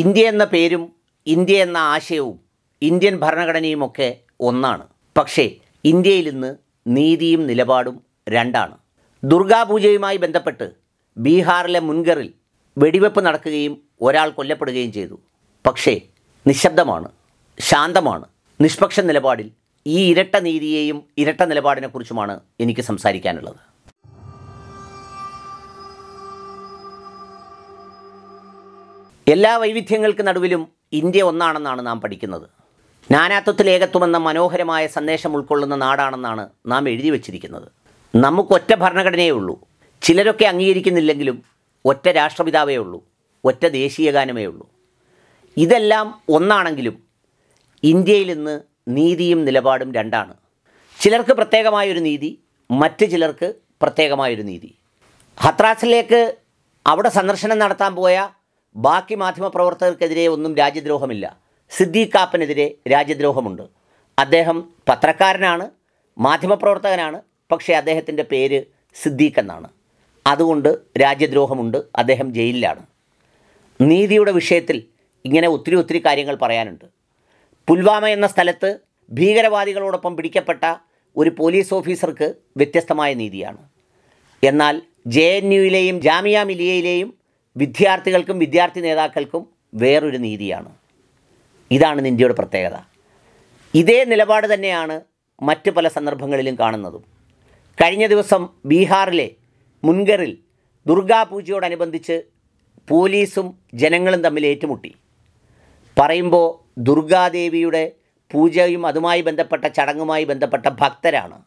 India എന്ന പേരും India എന്ന ആശയവും ഇന്ത്യൻ ഭരണഘടനയുമൊക്കെ ഒന്നാണ് പക്ഷേ ഇന്ത്യയിൽ ഇന്ന് നീതിയും നിലപാടും രണ്ടാണ് ദുർഗാപൂജയുമായി ബന്ധപ്പെട്ട് ബീഹാറിലെ മുൻകറിൽ വെടിവെപ്പ് നടക്കുകയും ഒരാൾ കൊല്ലപ്പെടുകയും ചെയ്തു പക്ഷേ നിശബ്ദമാണ് ശാന്തമാണ് നിഷ്പക്ഷ നിലപാടിൽ ഈ ഇരട്ട നീതിയെയും ഇരട്ട നിലപാടിനെക്കുറിച്ചുമാണ് എനിക്ക് സംസാരിക്കാനുള്ളത് എല്ലാ വൈവിധ്യങ്ങൾക്ക് നടുവിലും ഇന്ത്യ ഒന്നാണെന്നാണ് നാം പഠിക്കുന്നത് നാനാത്വത്തിൽ ഏകത്വമെന്ന മനോഹരമായ സന്ദേശം ഉൾക്കൊള്ളുന്ന നാടാണെന്നാണ് നാം എഴുതി വച്ചിരിക്കുന്നത് നമുക്കൊറ്റ ഭരണഘടനയേ ഉള്ളൂ ചിലരൊക്കെ അംഗീകരിക്കുന്നില്ലെങ്കിലും ഒറ്റ രാഷ്ട്രപിതാവേ ഉള്ളൂ ഒറ്റ ദേശീയഗാനമേ ഉള്ളൂ ഇതെല്ലാം ഒന്നാണെങ്കിലും ഇന്ത്യയിൽ ഇന്ന് നീതിയും നിലപാടും രണ്ടാണ് ചിലർക്ക് പ്രത്യേകമായൊരു നീതി മറ്റ് ചിലർക്ക് പ്രത്യേകമായൊരു നീതി ഹത്രാസിലേക്ക് അവിടെ സന്ദർശനം നടത്താൻ പോയ ബാക്കി മാധ്യമപ്രവർത്തകർക്കെതിരെ ഒന്നും രാജ്യദ്രോഹമില്ല സിദ്ദീഖാപ്പനെതിരെ രാജ്യദ്രോഹമുണ്ട് അദ്ദേഹം പത്രക്കാരനാണ് മാധ്യമപ്രവർത്തകനാണ് പക്ഷേ അദ്ദേഹത്തിൻ്റെ പേര് സിദ്ദീഖ് എന്നാണ് അതുകൊണ്ട് രാജ്യദ്രോഹമുണ്ട് അദ്ദേഹം ജയിലിലാണ് നീതിയുടെ വിഷയത്തിൽ ഇങ്ങനെ ഒത്തിരി ഒത്തിരി കാര്യങ്ങൾ പറയാനുണ്ട് പുൽവാമ എന്ന സ്ഥലത്ത് ഭീകരവാദികളോടൊപ്പം പിടിക്കപ്പെട്ട ഒരു പോലീസ് ഓഫീസർക്ക് വ്യത്യസ്തമായ നീതിയാണ് എന്നാൽ ജെ എൻ യുയിലെയും ജാമിയ മിലിയയിലെയും വിദ്യാർത്ഥികൾക്കും വിദ്യാർത്ഥി നേതാക്കൾക്കും വേറൊരു നീതിയാണ് ഇതാണ് ഇന്ത്യയുടെ പ്രത്യേകത ഇതേ നിലപാട് തന്നെയാണ് മറ്റ് പല സന്ദർഭങ്ങളിലും കാണുന്നതും കഴിഞ്ഞ ദിവസം ബീഹാറിലെ മുൻകറിൽ ദുർഗാപൂജയോടനുബന്ധിച്ച് പോലീസും ജനങ്ങളും തമ്മിൽ ഏറ്റുമുട്ടി പറയുമ്പോൾ ദുർഗാദേവിയുടെ പൂജയും അതുമായി ബന്ധപ്പെട്ട ചടങ്ങുമായി ബന്ധപ്പെട്ട ഭക്തരാണ്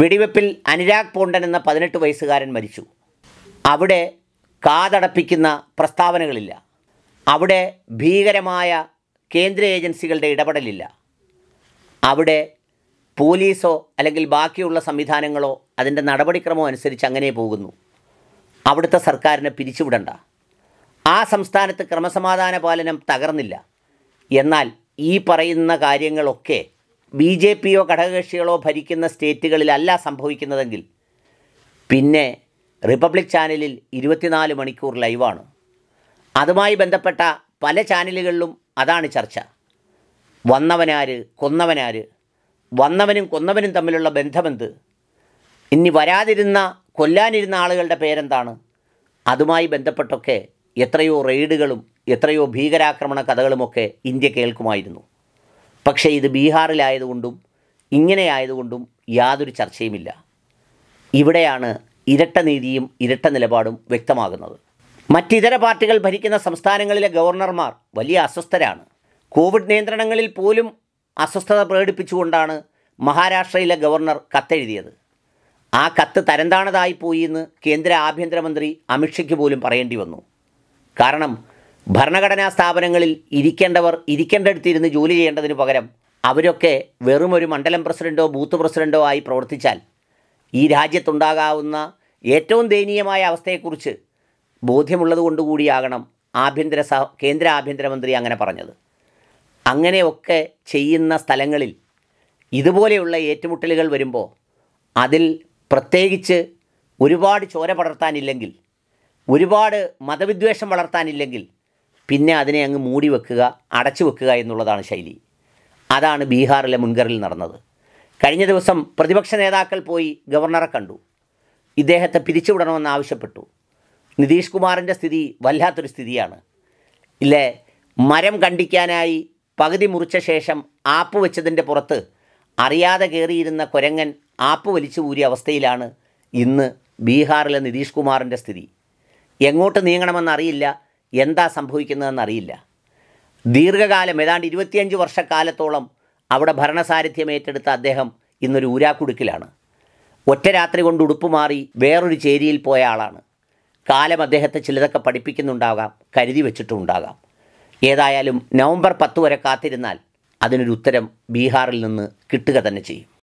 വെടിവെപ്പിൽ അനുരാഗ് പോണ്ടൻ എന്ന പതിനെട്ട് വയസ്സുകാരൻ മരിച്ചു അവിടെ കാതടപ്പിക്കുന്ന പ്രസ്താവനകളില്ല അവിടെ ഭീകരമായ കേന്ദ്ര ഏജൻസികളുടെ ഇടപെടലില്ല അവിടെ പോലീസോ അല്ലെങ്കിൽ ബാക്കിയുള്ള സംവിധാനങ്ങളോ അതിൻ്റെ നടപടിക്രമോ അനുസരിച്ച് അങ്ങനെ പോകുന്നു അവിടുത്തെ സർക്കാരിനെ പിരിച്ചുവിടണ്ട ആ സംസ്ഥാനത്ത് ക്രമസമാധാന പാലനം തകർന്നില്ല എന്നാൽ ഈ പറയുന്ന കാര്യങ്ങളൊക്കെ ബി ജെ പിയോ ഘടകകക്ഷികളോ ഭരിക്കുന്ന സ്റ്റേറ്റുകളിലല്ല സംഭവിക്കുന്നതെങ്കിൽ പിന്നെ റിപ്പബ്ലിക് ചാനലിൽ ഇരുപത്തിനാല് മണിക്കൂർ ലൈവാണ് അതുമായി ബന്ധപ്പെട്ട പല ചാനലുകളിലും അതാണ് ചർച്ച വന്നവനാര് കൊന്നവനാര് വന്നവനും കൊന്നവനും തമ്മിലുള്ള ബന്ധമെന്ത് ഇനി വരാതിരുന്ന കൊല്ലാനിരുന്ന ആളുകളുടെ പേരെന്താണ് അതുമായി ബന്ധപ്പെട്ടൊക്കെ എത്രയോ റെയ്ഡുകളും എത്രയോ ഭീകരാക്രമണ കഥകളുമൊക്കെ ഇന്ത്യ കേൾക്കുമായിരുന്നു പക്ഷേ ഇത് ബീഹാറിലായതുകൊണ്ടും ഇങ്ങനെയായതുകൊണ്ടും യാതൊരു ചർച്ചയുമില്ല ഇവിടെയാണ് ഇരട്ട നീതിയും ഇരട്ട നിലപാടും വ്യക്തമാകുന്നത് മറ്റിതര പാർട്ടികൾ ഭരിക്കുന്ന സംസ്ഥാനങ്ങളിലെ ഗവർണർമാർ വലിയ അസ്വസ്ഥരാണ് കോവിഡ് നിയന്ത്രണങ്ങളിൽ പോലും അസ്വസ്ഥത പ്രകടിപ്പിച്ചുകൊണ്ടാണ് മഹാരാഷ്ട്രയിലെ ഗവർണർ കത്തെഴുതിയത് ആ കത്ത് തരംതാണതായി പോയി എന്ന് കേന്ദ്ര ആഭ്യന്തരമന്ത്രി അമിത്ഷയ്ക്ക് പോലും പറയേണ്ടി വന്നു കാരണം ഭരണഘടനാ സ്ഥാപനങ്ങളിൽ ഇരിക്കേണ്ടവർ ഇരിക്കേണ്ടടുത്തിരുന്ന് ജോലി ചെയ്യേണ്ടതിന് പകരം അവരൊക്കെ വെറുമൊരു മണ്ഡലം പ്രസിഡൻറ്റോ ബൂത്ത് പ്രസിഡൻറ്റോ ആയി പ്രവർത്തിച്ചാൽ ഈ രാജ്യത്തുണ്ടാകാവുന്ന ഏറ്റവും ദയനീയമായ അവസ്ഥയെക്കുറിച്ച് ബോധ്യമുള്ളത് കൂടിയാകണം ആഭ്യന്തര സഹ കേന്ദ്ര ആഭ്യന്തരമന്ത്രി അങ്ങനെ പറഞ്ഞത് അങ്ങനെയൊക്കെ ചെയ്യുന്ന സ്ഥലങ്ങളിൽ ഇതുപോലെയുള്ള ഏറ്റുമുട്ടലുകൾ വരുമ്പോൾ അതിൽ പ്രത്യേകിച്ച് ഒരുപാട് ചോര പടർത്താനില്ലെങ്കിൽ ഒരുപാട് മതവിദ്വേഷം വളർത്താനില്ലെങ്കിൽ പിന്നെ അതിനെ അങ്ങ് മൂടി വെക്കുക അടച്ചു വെക്കുക എന്നുള്ളതാണ് ശൈലി അതാണ് ബീഹാറിലെ മുൻകറിൽ നടന്നത് കഴിഞ്ഞ ദിവസം പ്രതിപക്ഷ നേതാക്കൾ പോയി ഗവർണറെ കണ്ടു ഇദ്ദേഹത്തെ പിരിച്ചുവിടണമെന്ന് ആവശ്യപ്പെട്ടു നിതീഷ് കുമാറിൻ്റെ സ്ഥിതി വല്ലാത്തൊരു സ്ഥിതിയാണ് ഇല്ലേ മരം കണ്ടിക്കാനായി പകുതി മുറിച്ച ശേഷം ആപ്പ് വെച്ചതിൻ്റെ പുറത്ത് അറിയാതെ കയറിയിരുന്ന കൊരങ്ങൻ ആപ്പ് വലിച്ചു ഊരിയ അവസ്ഥയിലാണ് ഇന്ന് ബീഹാറിലെ നിതീഷ് കുമാറിൻ്റെ സ്ഥിതി എങ്ങോട്ട് നീങ്ങണമെന്നറിയില്ല എന്താ സംഭവിക്കുന്നതെന്നറിയില്ല ദീർഘകാലം ഏതാണ്ട് ഇരുപത്തിയഞ്ച് വർഷക്കാലത്തോളം അവിടെ ഭരണസാരഥ്യം ഏറ്റെടുത്ത അദ്ദേഹം ഇന്നൊരു ഊരാക്കുടുക്കിലാണ് ഒറ്റ രാത്രി കൊണ്ട് ഉടുപ്പ് മാറി വേറൊരു ചേരിയിൽ പോയ ആളാണ് കാലം അദ്ദേഹത്തെ ചിലതൊക്കെ പഠിപ്പിക്കുന്നുണ്ടാകാം കരുതി വെച്ചിട്ടുണ്ടാകാം ഏതായാലും നവംബർ പത്ത് വരെ കാത്തിരുന്നാൽ അതിനൊരു ഉത്തരം ബീഹാറിൽ നിന്ന് കിട്ടുക തന്നെ ചെയ്യും